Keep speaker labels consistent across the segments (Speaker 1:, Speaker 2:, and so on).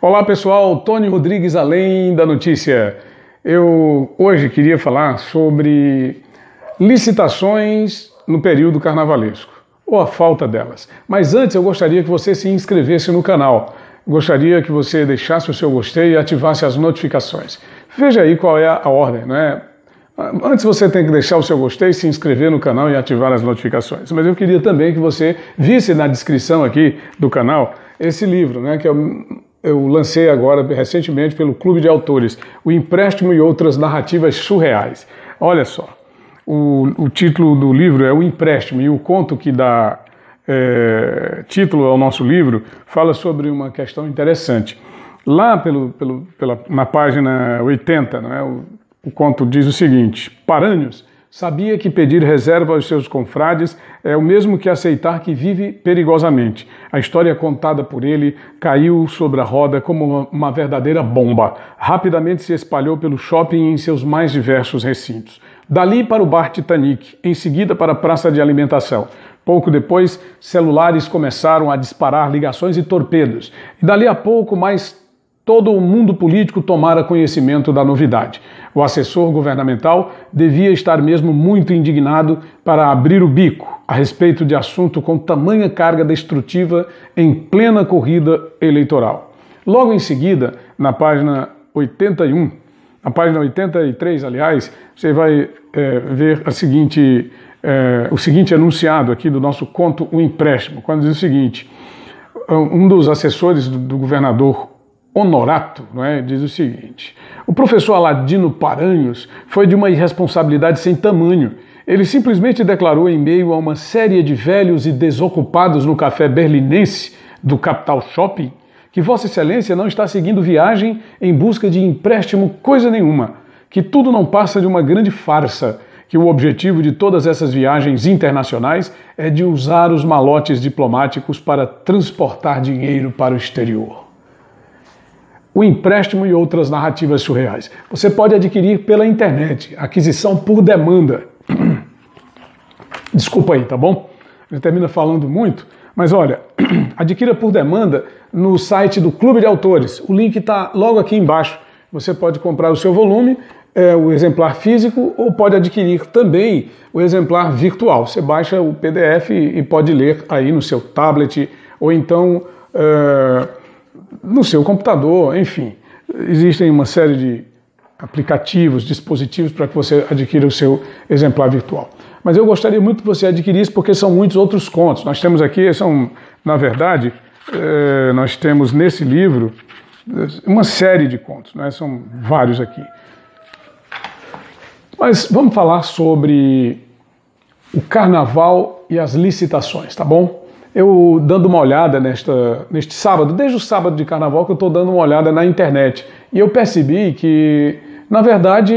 Speaker 1: Olá pessoal, Tony Rodrigues Além da Notícia. Eu hoje queria falar sobre licitações no período carnavalesco, ou a falta delas. Mas antes eu gostaria que você se inscrevesse no canal. Gostaria que você deixasse o seu gostei e ativasse as notificações. Veja aí qual é a ordem, né? Antes você tem que deixar o seu gostei, se inscrever no canal e ativar as notificações. Mas eu queria também que você visse na descrição aqui do canal esse livro, né, que é eu lancei agora recentemente pelo Clube de Autores, O Empréstimo e Outras Narrativas Surreais. Olha só, o, o título do livro é O Empréstimo e o conto que dá é, título ao nosso livro fala sobre uma questão interessante. Lá pelo, pelo, pela, na página 80, não é? o, o conto diz o seguinte: Paranhos Sabia que pedir reserva aos seus confrades é o mesmo que aceitar que vive perigosamente. A história contada por ele caiu sobre a roda como uma verdadeira bomba. Rapidamente se espalhou pelo shopping em seus mais diversos recintos. Dali para o bar Titanic, em seguida para a praça de alimentação. Pouco depois, celulares começaram a disparar ligações e torpedos. E dali a pouco, mais todo o mundo político tomara conhecimento da novidade. O assessor governamental devia estar mesmo muito indignado para abrir o bico a respeito de assunto com tamanha carga destrutiva em plena corrida eleitoral. Logo em seguida, na página 81, na página 83, aliás, você vai é, ver a seguinte, é, o seguinte anunciado aqui do nosso conto O Empréstimo, quando diz o seguinte: um dos assessores do governador Honorato é? diz o seguinte: o professor Aladino Paranhos foi de uma irresponsabilidade sem tamanho. Ele simplesmente declarou em meio a uma série de velhos e desocupados no café berlinense do Capital Shopping que Vossa Excelência não está seguindo viagem em busca de empréstimo coisa nenhuma, que tudo não passa de uma grande farsa, que o objetivo de todas essas viagens internacionais é de usar os malotes diplomáticos para transportar dinheiro para o exterior. O Empréstimo e Outras Narrativas Surreais. Você pode adquirir pela internet, aquisição por demanda. Desculpa aí, tá bom? Ele termina falando muito, mas olha, adquira por demanda no site do Clube de Autores. O link está logo aqui embaixo. Você pode comprar o seu volume, é, o exemplar físico, ou pode adquirir também o exemplar virtual. Você baixa o PDF e pode ler aí no seu tablet, ou então. É no seu computador, enfim. Existem uma série de aplicativos, dispositivos para que você adquira o seu exemplar virtual. Mas eu gostaria muito que você adquirisse, porque são muitos outros contos. Nós temos aqui, são, na verdade, é, nós temos nesse livro eh, uma série de contos, né? são vários aqui. Mas vamos falar sobre o carnaval e as licitações, tá bom? eu dando uma olhada nesta, neste sábado, desde o sábado de carnaval que eu estou dando uma olhada na internet, e eu percebi que, na verdade,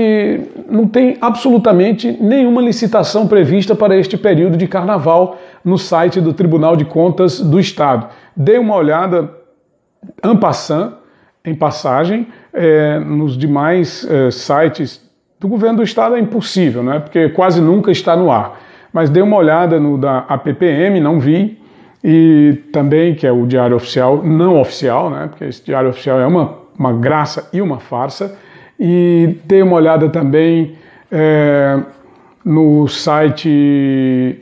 Speaker 1: não tem absolutamente nenhuma licitação prevista para este período de carnaval no site do Tribunal de Contas do Estado. Dei uma olhada en passant, em passagem, é, nos demais é, sites do governo do estado é impossível, né? porque quase nunca está no ar. Mas dei uma olhada no da APPM, não vi, e também que é o diário oficial, não oficial, né? Porque esse diário oficial é uma, uma graça e uma farsa. E dê uma olhada também é, no site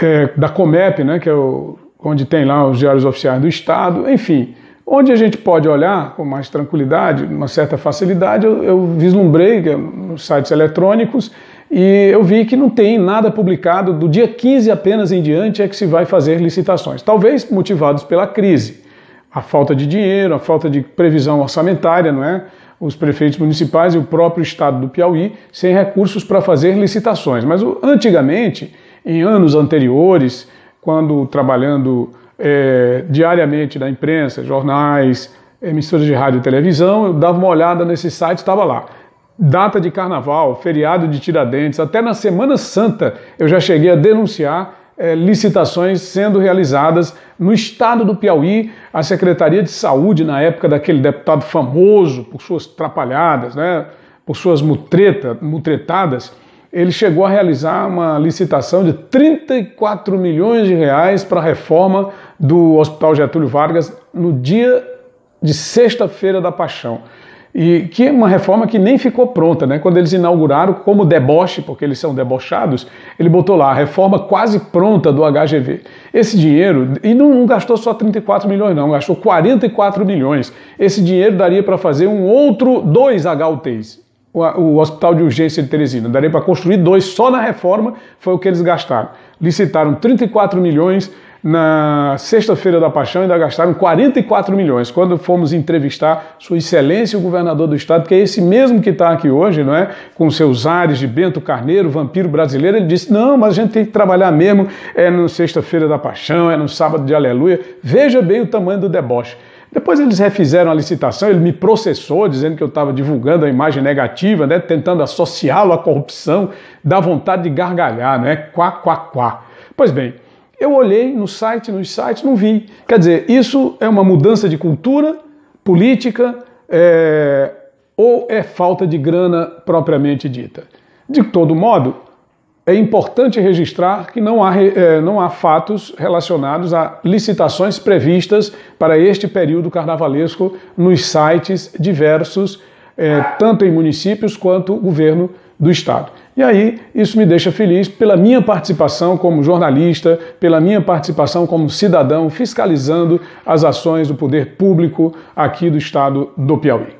Speaker 1: é, da Comep, né? Que é o, onde tem lá os diários oficiais do Estado, enfim. Onde a gente pode olhar com mais tranquilidade, uma certa facilidade, eu, eu vislumbrei é sites eletrônicos e eu vi que não tem nada publicado, do dia 15 apenas em diante é que se vai fazer licitações, talvez motivados pela crise, a falta de dinheiro, a falta de previsão orçamentária, não é? Os prefeitos municipais e o próprio estado do Piauí sem recursos para fazer licitações. Mas antigamente, em anos anteriores, quando trabalhando é, diariamente na imprensa, jornais, emissoras de rádio e televisão, eu dava uma olhada nesse site, estava lá data de carnaval, feriado de Tiradentes, até na Semana Santa eu já cheguei a denunciar é, licitações sendo realizadas no estado do Piauí. A Secretaria de Saúde, na época daquele deputado famoso por suas trapalhadas, né, por suas mutreta, mutretadas, ele chegou a realizar uma licitação de 34 milhões de reais para a reforma do Hospital Getúlio Vargas no dia de sexta-feira da Paixão e que é uma reforma que nem ficou pronta, né? Quando eles inauguraram, como deboche, porque eles são debochados, ele botou lá a reforma quase pronta do HGV. Esse dinheiro, e não, não gastou só 34 milhões, não, gastou 44 milhões. Esse dinheiro daria para fazer um outro dois HUTs. O, o Hospital de Urgência de Teresina. Daria para construir dois só na reforma, foi o que eles gastaram. Licitaram 34 milhões, na sexta-feira da Paixão ainda gastaram 44 milhões. Quando fomos entrevistar Sua Excelência o Governador do Estado, que é esse mesmo que está aqui hoje, não é? Com seus ares de Bento Carneiro, vampiro brasileiro, ele disse: não, mas a gente tem que trabalhar mesmo. É no sexta-feira da Paixão, é no sábado de Aleluia. Veja bem o tamanho do deboche. Depois eles refizeram a licitação, ele me processou, dizendo que eu estava divulgando a imagem negativa, né, tentando associá-lo à corrupção, dá vontade de gargalhar, né? Quá, quá, quá. Pois bem, eu olhei no site, nos sites, não vi. Quer dizer, isso é uma mudança de cultura, política, é... ou é falta de grana propriamente dita? De todo modo, é importante registrar que não há, é, não há fatos relacionados a licitações previstas para este período carnavalesco nos sites diversos, é, tanto em municípios quanto governo do Estado. E aí, isso me deixa feliz pela minha participação como jornalista, pela minha participação como cidadão, fiscalizando as ações do poder público aqui do Estado do Piauí.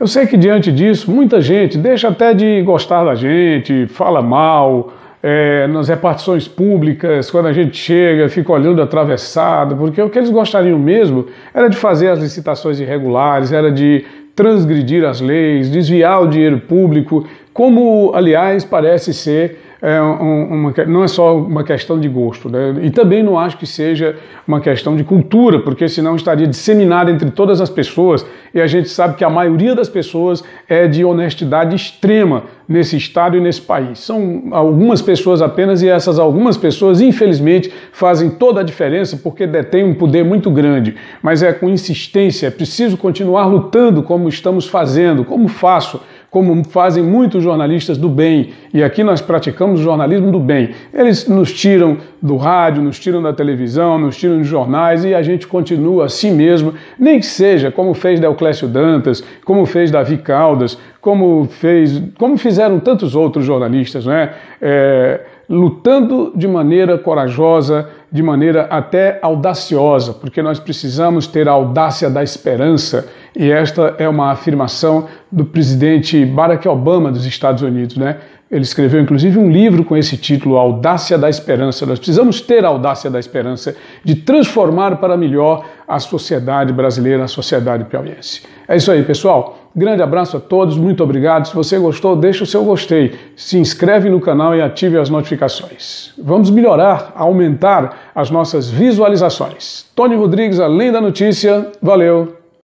Speaker 1: Eu sei que diante disso, muita gente deixa até de gostar da gente, fala mal, é, nas repartições públicas, quando a gente chega, fica olhando atravessado, porque o que eles gostariam mesmo era de fazer as licitações irregulares, era de transgredir as leis, desviar o dinheiro público, como, aliás, parece ser é uma, não é só uma questão de gosto, né? e também não acho que seja uma questão de cultura, porque senão estaria disseminada entre todas as pessoas, e a gente sabe que a maioria das pessoas é de honestidade extrema nesse estado e nesse país. São algumas pessoas apenas, e essas algumas pessoas, infelizmente, fazem toda a diferença porque detêm um poder muito grande, mas é com insistência, é preciso continuar lutando como estamos fazendo, como faço como fazem muitos jornalistas do bem, e aqui nós praticamos jornalismo do bem. Eles nos tiram do rádio, nos tiram da televisão, nos tiram dos jornais e a gente continua assim mesmo, nem que seja como fez Deoclésio Dantas, como fez Davi Caldas, como, fez, como fizeram tantos outros jornalistas, né? É, lutando de maneira corajosa, de maneira até audaciosa, porque nós precisamos ter a audácia da esperança, e esta é uma afirmação do presidente Barack Obama dos Estados Unidos, né? Ele escreveu inclusive um livro com esse título, Audácia da Esperança. Nós precisamos ter a audácia da esperança de transformar para melhor a sociedade brasileira, a sociedade piauiense. É isso aí, pessoal. Grande abraço a todos, muito obrigado. Se você gostou, deixa o seu gostei, se inscreve no canal e ative as notificações. Vamos melhorar, aumentar as nossas visualizações. Tony Rodrigues, além da notícia, valeu!